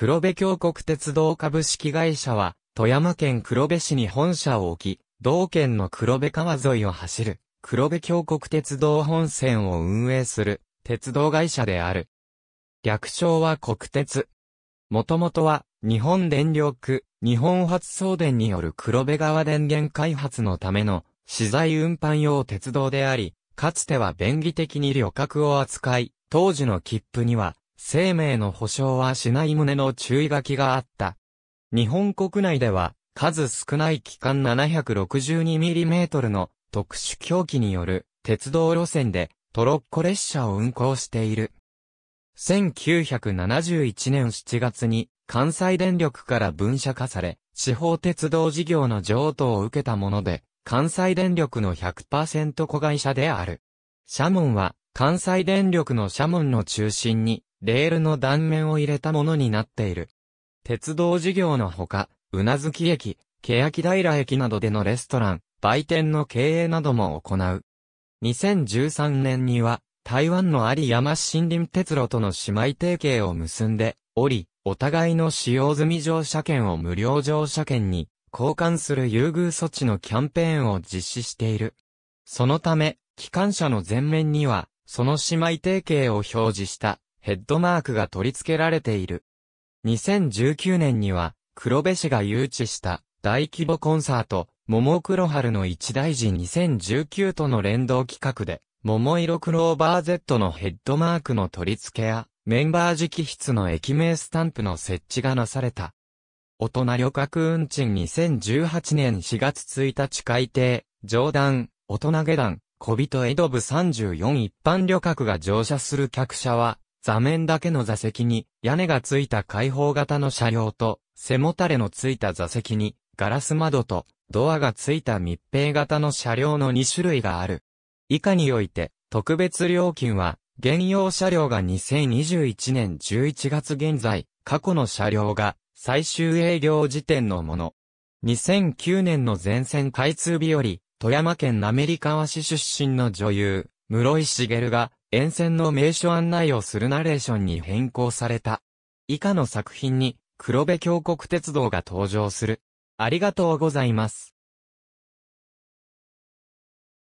黒部峡谷鉄道株式会社は、富山県黒部市に本社を置き、同県の黒部川沿いを走る、黒部峡谷鉄道本線を運営する、鉄道会社である。略称は国鉄。もともとは、日本電力、日本発送電による黒部川電源開発のための、資材運搬用鉄道であり、かつては便宜的に旅客を扱い、当時の切符には、生命の保障はしない旨の注意書きがあった。日本国内では、数少ない機関 762mm の特殊狂気による鉄道路線でトロッコ列車を運行している。1971年7月に関西電力から分社化され、地方鉄道事業の譲渡を受けたもので、関西電力の100%子会社である。社門は関西電力の社門の中心にレールの断面を入れたものになっている。鉄道事業のほか、うなずき駅、欅平駅などでのレストラン、売店の経営なども行う。2013年には、台湾の有山森林鉄路との姉妹提携を結んでおり、お互いの使用済み乗車券を無料乗車券に交換する優遇措置のキャンペーンを実施している。そのため、機関車の前面には、その姉妹提携を表示したヘッドマークが取り付けられている。2019年には、黒部市が誘致した大規模コンサート、桃黒春の一大事2019との連動企画で、桃色クローバー Z のヘッドマークの取り付けや、メンバー直筆の駅名スタンプの設置がなされた。大人旅客運賃2018年4月1日改定、上段、大人下段、小人江ドブ34一般旅客が乗車する客車は、座面だけの座席に、屋根がついた開放型の車両と、背もたれのついた座席に、ガラス窓と、ドアがついた密閉型の車両の2種類がある。以下において、特別料金は、現用車両が2021年11月現在、過去の車両が、最終営業時点のもの。2009年の全線開通日より、富山県滑川市出身の女優、室井茂が、沿線の名所案内をするナレーションに変更された。以下の作品に、黒部峡谷鉄道が登場する。ありがとうございます。